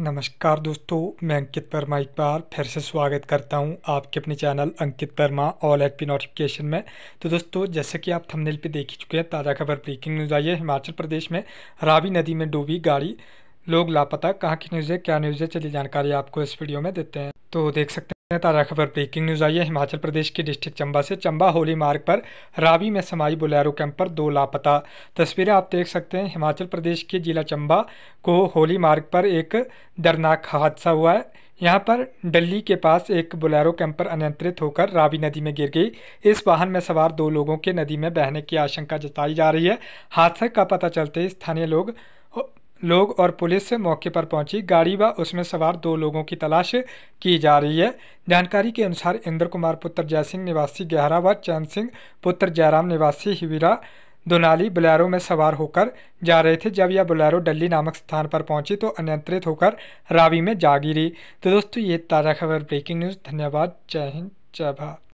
नमस्कार दोस्तों मैं अंकित वर्मा एक बार फिर से स्वागत करता हूं आपके अपने channel Ankit Verma all at P notification में तो दोस्तों जैसे कि आप थंबनेल पे देख ही चुके हैं ताज़ा खबर ब्रेकिंग न्यूज़ आई है हिमाचल प्रदेश में रावी नदी में डूबी गाड़ी लोग लापता कहाँ की न्यूज़ है क्या न्यूज़ है चलिए जानकारी आपको इस वीडियो में देते हैं तो देख सकते हैं ताज़ा खबर ब्रेकिंग न्यूज़ आई है हिमाचल प्रदेश के डिस्ट्रिक्ट चंबा से चंबा होली मार्ग पर रावी में समाई बोलेरो कैंपर दो लापता तस्वीरें आप देख सकते हैं हिमाचल प्रदेश के जिला चंबा को होली मार्ग पर एक दर्दनाक हादसा हुआ है यहाँ पर डल्ली के पास एक बोलेरो कैंपर अनियंत्रित होकर रावी नदी में गिर गई इस वाहन में सवार दो लोगों के नदी में बहने की आशंका जताई जा रही है हादसे का पता चलते स्थानीय लोग लोग और पुलिस मौके पर पहुंची गाड़ी व उसमें सवार दो लोगों की तलाश की जा रही है जानकारी के अनुसार इंद्र कुमार पुत्र जय सिंह निवासी गहरा व चैन सिंह पुत्र जयराम निवासी हिवीरा दोनाली बुलैरो में सवार होकर जा रहे थे जब यह बुलैरो डल्ली नामक स्थान पर पहुंची तो अनियंत्रित होकर रावी में जा गिरी तो दोस्तों ये ताज़ा खबर ब्रेकिंग न्यूज़ धन्यवाद जय हिंद जय भारत